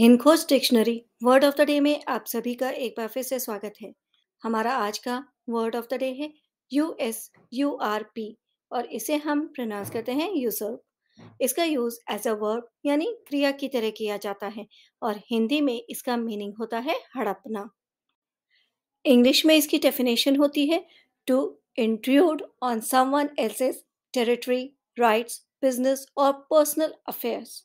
हिनखोज dictionary word of the day में आप सभी का एक बार फिर से स्वागत है हमारा आज का वर्ड ऑफ द डे है U S U R P और इसे हम प्रोनाउंस करते हैं यूसर्प इसका यूज एज अ वर्ब यानी क्रिया की तरह किया जाता है और हिंदी में इसका मीनिंग होता है हड़पना इंग्लिश में इसकी डेफिनेशन होती है to intrude on someone else's territory rights business और पर्सनल अफेयर्स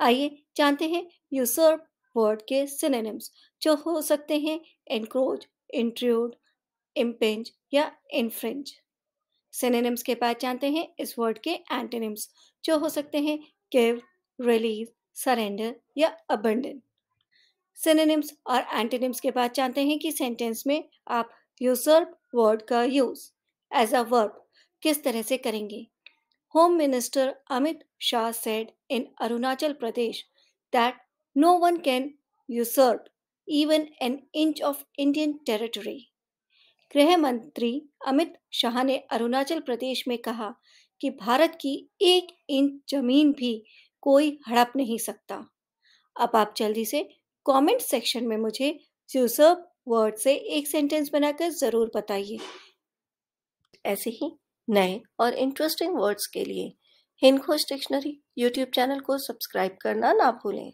आइए जानते हैं यूसर्प वर्ड के सिनेम्स जो हो सकते हैं एनक्रोच इंट्रूड इम्पेंज या इन्फ्रिंज सिनेम्स के बाद जानते हैं इस वर्ड के एंटेनिम्स जो हो सकते हैं गिव रिलीज सरेंडर या अबंडन सिनेम्स और एंटेनिम्स के बाद जानते हैं कि सेंटेंस में आप यूसर्प वर्ड का यूज़ एज अ वर्ब किस तरह से करेंगे Home Minister Amit Shah said in Arunachal Pradesh that no one can usurp even an inch of Indian territory. गृह मंत्री अमित शाह ने अरुणाचल प्रदेश में कहा कि भारत की एक इंच जमीन भी कोई हड़प नहीं सकता अब आप जल्दी से कमेंट सेक्शन में मुझे यूसर्प वर्ड से एक सेंटेंस बनाकर ज़रूर बताइए ऐसे ही नए और इंटरेस्टिंग वर्ड्स के लिए हिंदखोज डिक्शनरी यूट्यूब चैनल को सब्सक्राइब करना ना भूलें